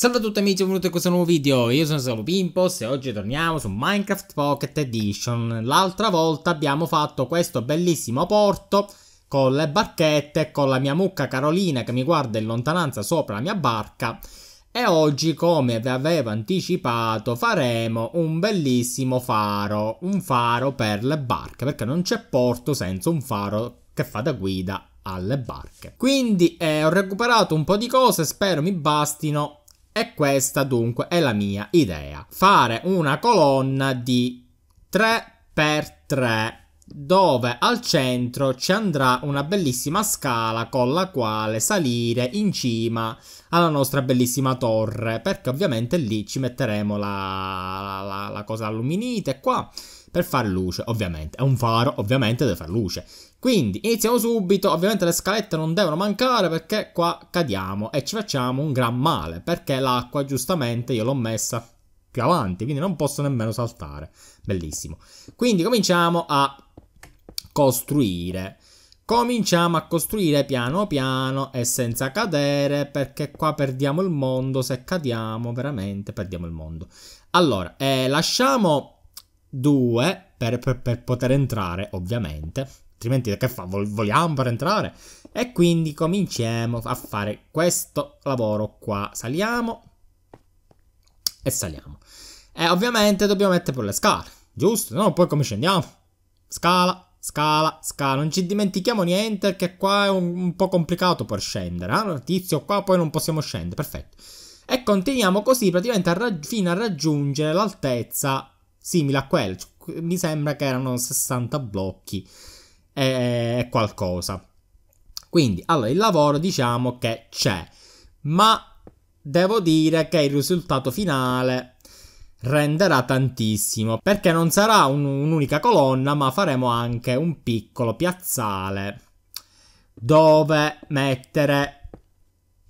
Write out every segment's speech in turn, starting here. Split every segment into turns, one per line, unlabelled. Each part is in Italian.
Salve a tutti amici e benvenuti in questo nuovo video, io sono Solo Pimpos e oggi torniamo su Minecraft Pocket Edition. L'altra volta abbiamo fatto questo bellissimo porto con le barchette con la mia mucca Carolina che mi guarda in lontananza sopra la mia barca e oggi come vi avevo anticipato faremo un bellissimo faro, un faro per le barche perché non c'è porto senza un faro che fa da guida alle barche. Quindi eh, ho recuperato un po' di cose, spero mi bastino e questa dunque è la mia idea. Fare una colonna di 3x3 dove al centro ci andrà una bellissima scala con la quale salire in cima alla nostra bellissima torre perché ovviamente lì ci metteremo la, cosa alluminite qua per far luce, ovviamente. È un faro, ovviamente deve far luce. Quindi iniziamo subito, ovviamente le scalette non devono mancare perché qua cadiamo e ci facciamo un gran male perché l'acqua giustamente io l'ho messa più avanti, quindi non posso nemmeno saltare. Bellissimo. Quindi cominciamo a costruire. Cominciamo a costruire piano piano e senza cadere perché qua perdiamo il mondo, se cadiamo veramente perdiamo il mondo. Allora, eh, lasciamo due per, per, per, poter entrare ovviamente, altrimenti che fa? Vol voliamo per entrare? E quindi cominciamo a fare questo lavoro qua, saliamo e saliamo. E ovviamente dobbiamo mettere pure le scale, giusto? No, poi come scendiamo? Scala, Scala, scala, non ci dimentichiamo niente che qua è un, un po' complicato per scendere, eh? tizio qua poi non possiamo scendere, perfetto. E continuiamo così praticamente a fino a raggiungere l'altezza simile a quella, cioè, mi sembra che erano 60 blocchi e eh, qualcosa. Quindi, allora, il lavoro diciamo che c'è, ma devo dire che il risultato finale renderà tantissimo perché non sarà un, un'unica colonna ma faremo anche un piccolo piazzale dove mettere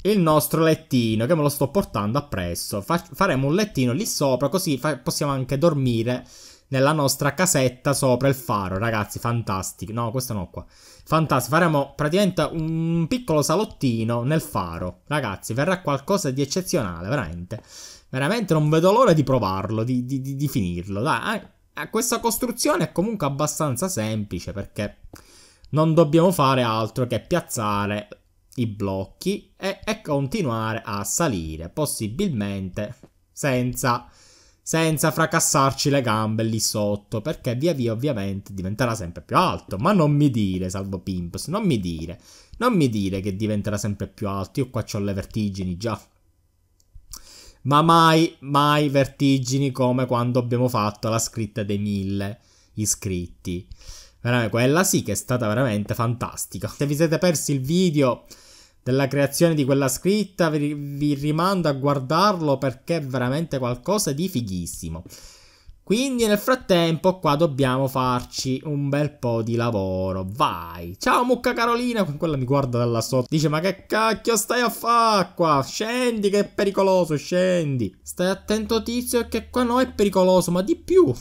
il nostro lettino che me lo sto portando appresso Fa- faremo un lettino lì sopra così fa- possiamo anche dormire nella nostra casetta sopra il faro. Ragazzi, fantastico. No, questo no qua. Fantastico. Faremo praticamente un piccolo salottino nel faro. Ragazzi, verrà qualcosa di eccezionale, veramente. Veramente non vedo l'ora di provarlo, di, di, di, di finirlo. Dai, eh, eh, questa costruzione è comunque abbastanza semplice perché non dobbiamo fare altro che piazzare i blocchi e, e continuare a salire, possibilmente senza senza fracassarci le gambe lì sotto, perché via via ovviamente diventerà sempre più alto. Ma non mi dire, salvo Pimps, non mi dire, non mi dire che diventerà sempre più alto, io qua ho le vertigini già. Ma mai, mai vertigini come quando abbiamo fatto la scritta dei mille iscritti. Veramente, quella sì che è stata veramente fantastica. Se vi siete persi il video della creazione di quella scritta, vi, vi rimando a guardarlo perché è veramente qualcosa di fighissimo. Quindi nel frattempo qua dobbiamo farci un bel po' di lavoro. Vai! Ciao mucca Carolina! Quella mi guarda dalla sotto. Dice ma che cacchio stai a fare qua? Scendi che è pericoloso, scendi. Stai attento tizio che qua no è pericoloso, ma di più.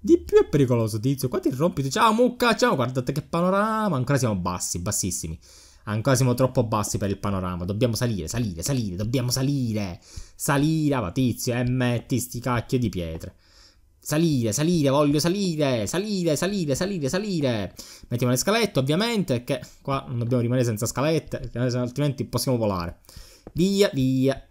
Di più è pericoloso tizio. Qua ti rompi. Ciao mucca, ciao. Guardate che panorama. Ancora siamo bassi, bassissimi. Ancora siamo troppo bassi per il panorama. Dobbiamo salire, salire, salire, dobbiamo salire. Salire, va tizio, eh, metti sti cacchio di pietre. Salire, salire, voglio salire, salire, salire, salire, salire. Mettiamo le scalette, ovviamente, perché qua non dobbiamo rimanere senza scalette, altrimenti possiamo volare. Via, via.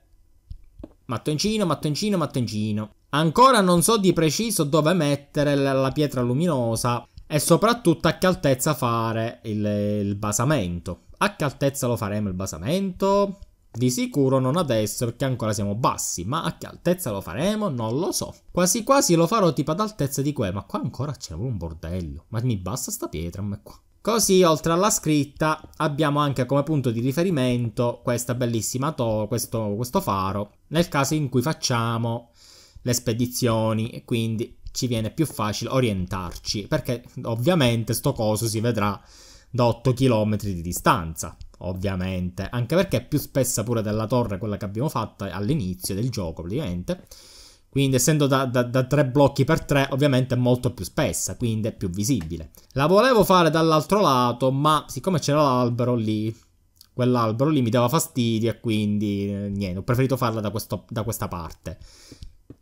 Mattoncino, mattoncino, mattoncino. Ancora non so di preciso dove mettere la pietra luminosa e soprattutto a che altezza fare il, il basamento. A che altezza lo faremo il basamento? Di sicuro non adesso perché ancora siamo bassi, ma a che altezza lo faremo? Non lo so. Quasi quasi lo farò tipo ad altezza di qua, ma qua ancora c'è un bordello. Ma mi basta sta pietra, ma qua. Così, oltre alla scritta, abbiamo anche come punto di riferimento questa bellissima torre, questo, questo faro, nel caso in cui facciamo le spedizioni e quindi ci viene più facile orientarci, perché ovviamente sto coso si vedrà da 8 km di distanza, ovviamente, anche perché è più spessa pure della torre quella che abbiamo fatto all'inizio del gioco, ovviamente. Quindi essendo da, da, da, tre blocchi per tre, ovviamente è molto più spessa, quindi è più visibile. La volevo fare dall'altro lato, ma siccome c'era l'albero lì, quell'albero lì mi dava fastidio e quindi eh, niente, ho preferito farla da, questo, da questa parte.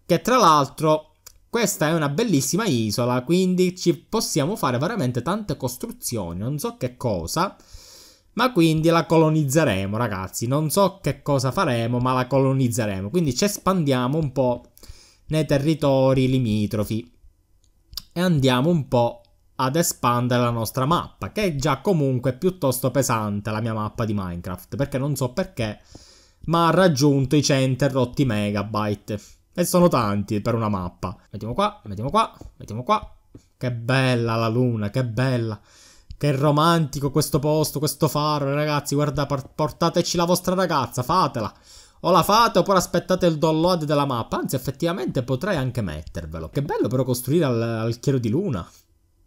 Che tra l'altro questa è una bellissima isola, quindi ci possiamo fare veramente tante costruzioni, non so che cosa. Ma quindi la colonizzeremo, ragazzi. Non so che cosa faremo, ma la colonizzeremo. Quindi ci espandiamo un po' nei territori limitrofi. E andiamo un po' ad espandere la nostra mappa, che è già comunque piuttosto pesante la mia mappa di Minecraft, perché non so perché, ma ha raggiunto i 100 rotti megabyte. E sono tanti per una mappa. Mettiamo qua, mettiamo qua, mettiamo qua. Che bella la luna, che bella. Che romantico questo posto, questo faro, ragazzi. Guarda, portateci la vostra ragazza, fatela. O la fate oppure aspettate il download della mappa. Anzi, effettivamente potrei anche mettervelo. Che bello però costruire al, al chiaro di luna.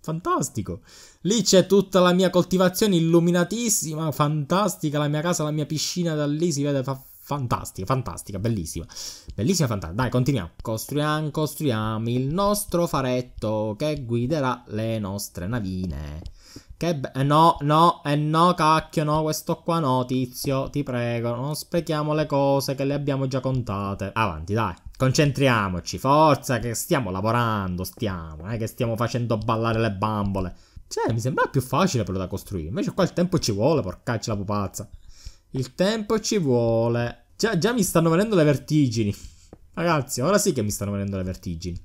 Fantastico. Lì c'è tutta la mia coltivazione illuminatissima, fantastica, la mia casa, la mia piscina da lì si vede fa fantastica, fantastica, bellissima. Bellissima, fantastica. Dai, continuiamo. Costruiamo, costruiamo il nostro faretto che guiderà le nostre navine. Che be- eh no, no, eh no, cacchio, no, questo qua no, tizio, ti prego, non sprechiamo le cose che le abbiamo già contate. Avanti, dai, concentriamoci, forza, che stiamo lavorando, stiamo, eh, che stiamo facendo ballare le bambole. Cioè, mi sembra più facile quello da costruire, invece qua il tempo ci vuole, porcaccia la pupazza. Il tempo ci vuole. Già, già mi stanno venendo le vertigini. Ragazzi, ora sì che mi stanno venendo le vertigini.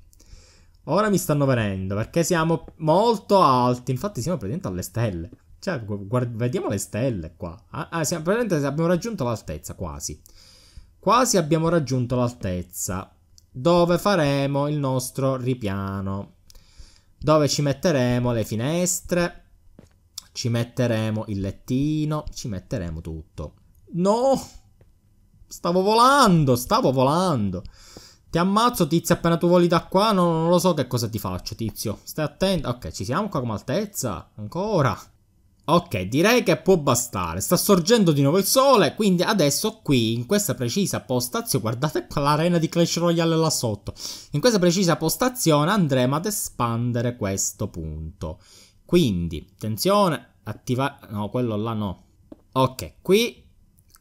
Ora mi stanno venendo perché siamo molto alti. Infatti, siamo praticamente alle stelle. Cioè, vediamo le stelle qua. Ah, ah, siamo, praticamente abbiamo raggiunto l'altezza, quasi. Quasi abbiamo raggiunto l'altezza. Dove faremo il nostro ripiano. Dove ci metteremo le finestre. Ci metteremo il lettino, ci metteremo tutto. No! Stavo volando, stavo volando. Ti ammazzo, tizio, appena tu voli da qua, non, non lo so che cosa ti faccio, tizio. Stai attento. Ok, ci siamo qua come altezza. Ancora. Ok, direi che può bastare. Sta sorgendo di nuovo il sole, quindi adesso qui, in questa precisa postazione, guardate qua l'arena di Clash Royale là sotto. In questa precisa postazione andremo ad espandere questo punto. Quindi, attenzione, attivare... No, quello là no. Ok, qui,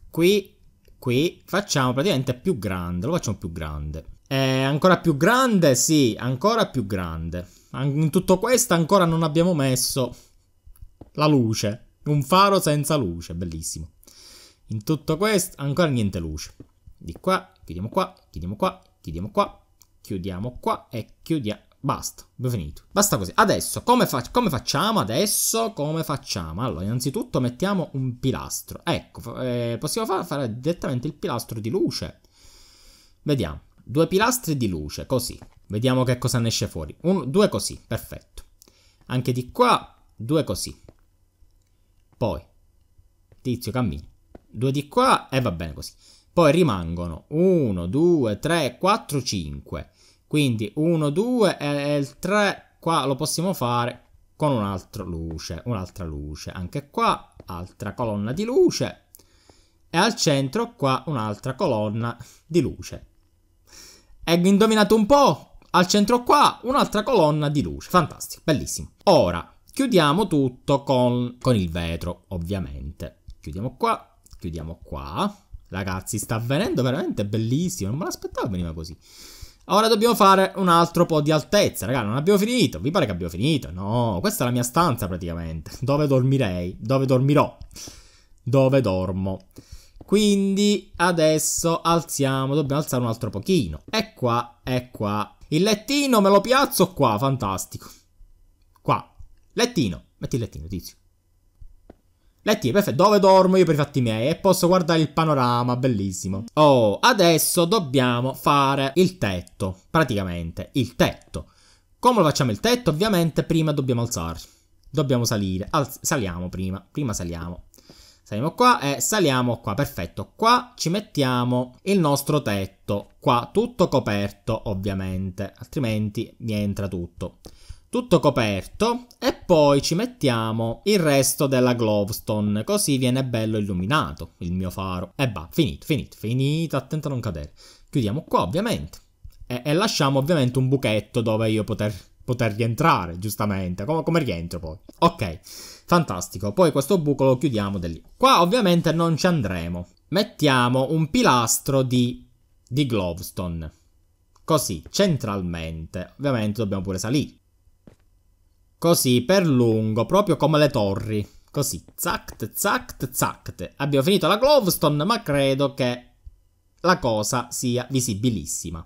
qui, qui, facciamo praticamente più grande, lo facciamo più grande. Eh, ancora più grande? Sì, ancora più grande. In tutto questo ancora non abbiamo messo la luce. Un faro senza luce, bellissimo. In tutto questo ancora niente luce. Di qua, chiudiamo qua, chiudiamo qua, chiudiamo qua, chiudiamo qua e chiudiamo... Basta, abbiamo finito. Basta così. Adesso, come, fa come, facciamo? Adesso, come facciamo? Allora, innanzitutto mettiamo un pilastro. Ecco, eh, possiamo far fare direttamente il pilastro di luce. Vediamo. Due pilastri di luce, così. Vediamo che cosa ne esce fuori. Un, due così, perfetto. Anche di qua, due così. Poi, tizio, cammini. Due di qua e eh, va bene così. Poi rimangono 1, 2, 3, 4, 5. Quindi 1, 2 e il 3 qua lo possiamo fare con un'altra luce, un'altra luce. Anche qua altra colonna di luce e al centro qua un'altra colonna di luce. E indovinate un po'? Al centro qua un'altra colonna di luce. Fantastico, bellissimo. Ora chiudiamo tutto con, con il vetro, ovviamente. Chiudiamo qua, chiudiamo qua. Ragazzi, sta avvenendo veramente bellissimo. Non me l'aspettavo veniva così. Ora dobbiamo fare un altro po' di altezza, ragazzi, non abbiamo finito, vi pare che abbiamo finito? No, questa è la mia stanza praticamente, dove dormirei, dove dormirò, dove dormo. Quindi adesso alziamo, dobbiamo alzare un altro pochino, e qua, e qua. Il lettino me lo piazzo qua, fantastico. Qua, lettino, metti il lettino tizio. Letti, perfetto, dove dormo io per i fatti miei e posso guardare il panorama, bellissimo. Oh, adesso dobbiamo fare il tetto, praticamente, il tetto. Come lo facciamo il tetto? Ovviamente prima dobbiamo alzarci. Dobbiamo salire, Alz saliamo prima, prima saliamo. Saliamo qua e saliamo qua, perfetto. Qua ci mettiamo il nostro tetto, qua tutto coperto ovviamente, altrimenti mi entra tutto tutto coperto e poi ci mettiamo il resto della glowstone, così viene bello illuminato il mio faro. E va finito, finito, finito, attento a non cadere. Chiudiamo qua ovviamente e, e lasciamo ovviamente un buchetto dove io poter, poter rientrare, giustamente, come, come rientro poi. Ok, fantastico, poi questo buco lo chiudiamo da lì. Qua ovviamente non ci andremo, mettiamo un pilastro di, di glowstone. Così, centralmente. Ovviamente dobbiamo pure salire. Così, per lungo, proprio come le torri. Così, zact, zact, zact. Abbiamo finito la Glovestone, ma credo che la cosa sia visibilissima.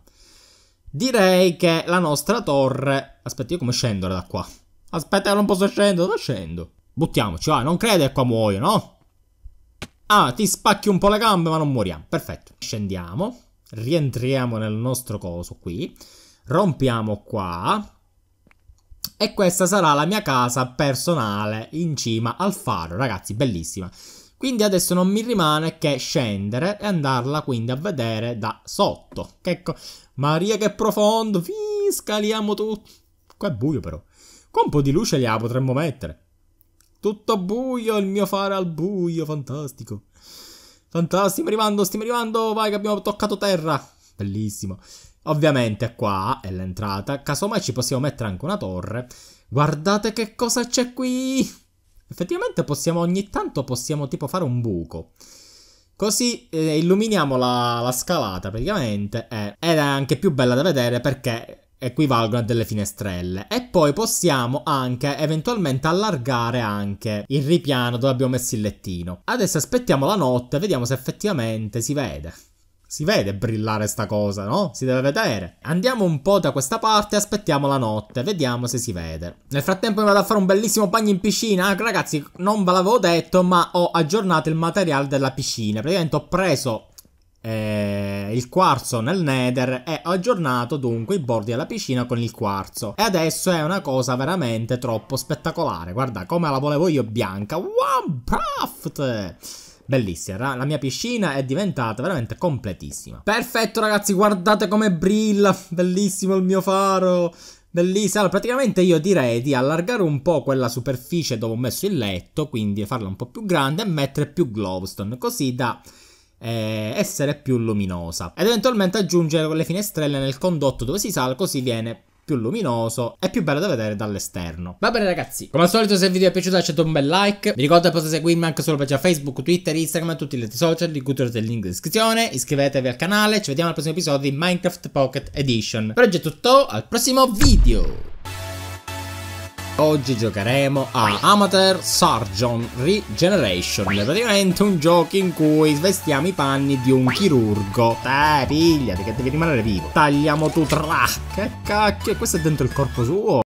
Direi che la nostra torre... Aspetta, io come scendo da qua? Aspetta, non posso scendere, dove scendo? Buttiamoci, ah, non crede che qua muoio, no? Ah, ti spacchi un po' le gambe, ma non moriamo. Perfetto. Scendiamo, rientriamo nel nostro coso qui, rompiamo qua, e questa sarà la mia casa personale in cima al faro, ragazzi, bellissima. Quindi adesso non mi rimane che scendere e andarla quindi a vedere da sotto. ecco, Maria che profondo, Fii, scaliamo tutto. Qua è buio però. Qua un po' di luce la potremmo mettere. Tutto buio, il mio fare al buio, fantastico. Fantastico, stiamo arrivando, stiamo arrivando, vai che abbiamo toccato terra. Bellissimo. Ovviamente qua è l'entrata, casomai ci possiamo mettere anche una torre. Guardate che cosa c'è qui! Effettivamente possiamo, ogni tanto possiamo tipo fare un buco. Così eh, illuminiamo la, la, scalata praticamente eh, ed è anche più bella da vedere perché equivalgono a delle finestrelle e poi possiamo anche eventualmente allargare anche il ripiano dove abbiamo messo il lettino. Adesso aspettiamo la notte, vediamo se effettivamente si vede. Si vede brillare sta cosa, no? Si deve vedere. Andiamo un po' da questa parte, aspettiamo la notte, vediamo se si vede. Nel frattempo mi vado a fare un bellissimo bagno in piscina. Ah, ragazzi, non ve l'avevo detto, ma ho aggiornato il materiale della piscina. Praticamente ho preso eh, il quarzo nel nether e ho aggiornato dunque i bordi della piscina con il quarzo e adesso è una cosa veramente troppo spettacolare guarda come la volevo io bianca one craft bellissima. La mia piscina è diventata veramente completissima. Perfetto ragazzi, guardate come brilla, bellissimo il mio faro. Bellissima, allora, praticamente io direi di allargare un po' quella superficie dove ho messo il letto, quindi farla un po' più grande e mettere più glowstone, così da eh, essere più luminosa ed eventualmente aggiungere le finestrelle nel condotto dove si sale così viene più luminoso, e più bello da vedere dall'esterno. Va bene ragazzi, come al solito se il video vi è piaciuto lasciate un bel like, vi ricordo che potete seguirmi anche sulla pagina Facebook, Twitter, Instagram, tutti gli altri social, di cui trovate il link in descrizione, iscrivetevi al canale, ci vediamo al prossimo episodio di Minecraft Pocket Edition. Per oggi è tutto, al prossimo video! Oggi giocheremo a Amateur Surgeon Regeneration È Praticamente un gioco in cui svestiamo i panni di un chirurgo Eh, pigliati che devi rimanere vivo Tagliamo tu tra Che cacchio, questo è dentro il corpo suo?